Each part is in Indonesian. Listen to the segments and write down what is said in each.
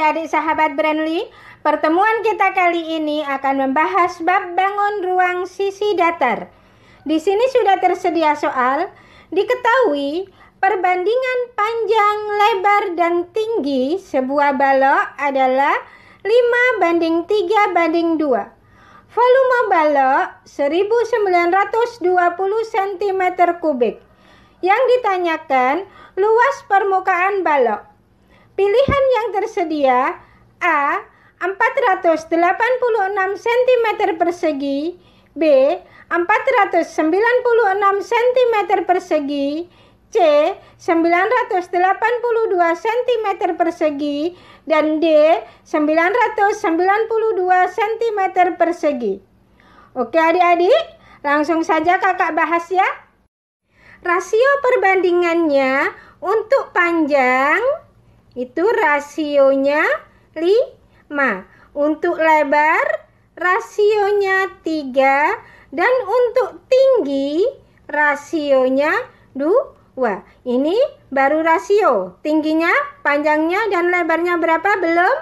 adik-adik sahabat Brandly, pertemuan kita kali ini akan membahas bab bangun ruang sisi datar. Di sini sudah tersedia soal, diketahui perbandingan panjang, lebar, dan tinggi sebuah balok adalah 5 banding 3 banding 2. Volume balok 1920 cm kubik. Yang ditanyakan luas permukaan balok. Pilihan yang tersedia A. 486 cm persegi B. 496 cm persegi C 982 cm persegi dan D 992 cm persegi. Oke adik-adik, langsung saja kakak bahas ya. Rasio perbandingannya untuk panjang itu rasionya 5. Untuk lebar rasionya 3 dan untuk tinggi rasionya 2. Ini baru rasio. Tingginya, panjangnya dan lebarnya berapa belum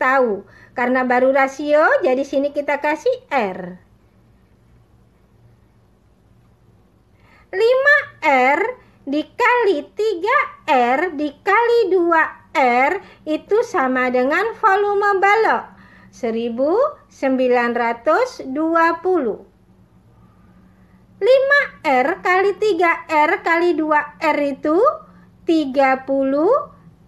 tahu. Karena baru rasio, jadi sini kita kasih R. 5R dikali 3R dikali 2 R itu sama dengan volume balok 1920. 5R kali 3R kali 2R itu 30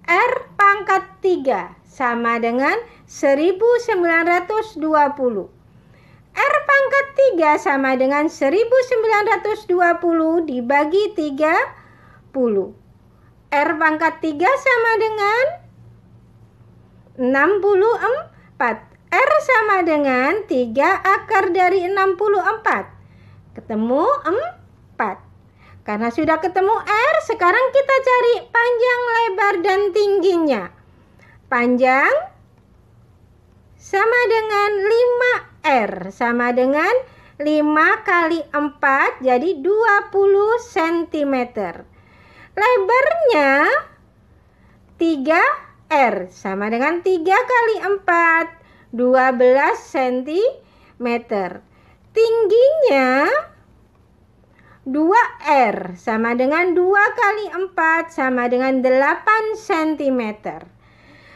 R pangkat 3 sama dengan 1920. R pangkat 3 sama dengan 1920 dibagi 30. R pangkat 3 sama dengan 64. R sama dengan 3 akar dari 64. Ketemu 4. Karena sudah ketemu R, sekarang kita cari panjang, lebar, dan tingginya. Panjang sama dengan 5R sama dengan 5 kali 4 jadi 20 cm. Lebarnya 3R sama dengan 3 kali 4 12 cm. Tingginya 2R sama dengan 2 kali 4 sama dengan 8 cm.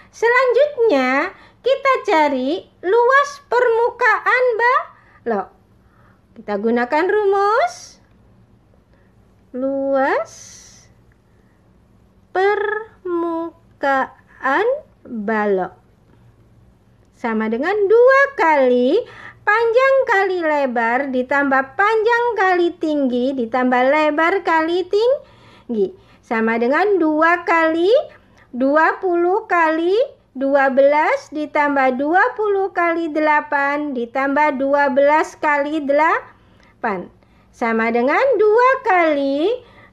Selanjutnya kita cari luas permukaan balok. Kita gunakan rumus luas permukaan balok. Sama dengan dua kali panjang kali lebar ditambah panjang kali tinggi ditambah lebar kali tinggi. Sama dengan dua kali 20 kali 12 ditambah 20 kali 8 ditambah 12 kali 8 sama dengan 2 kali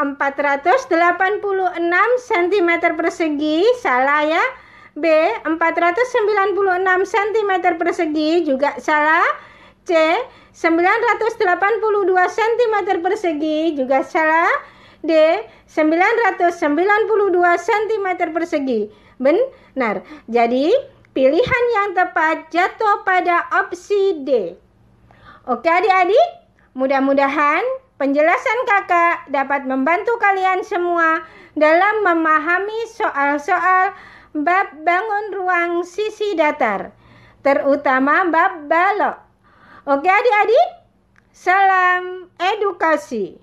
486 cm persegi salah ya B 496 cm persegi juga salah C 982 cm persegi juga salah D 992 cm persegi benar jadi pilihan yang tepat jatuh pada opsi D oke adik-adik mudah-mudahan Penjelasan kakak dapat membantu kalian semua dalam memahami soal-soal bab bangun ruang sisi datar, terutama bab balok. Oke adik-adik, salam edukasi.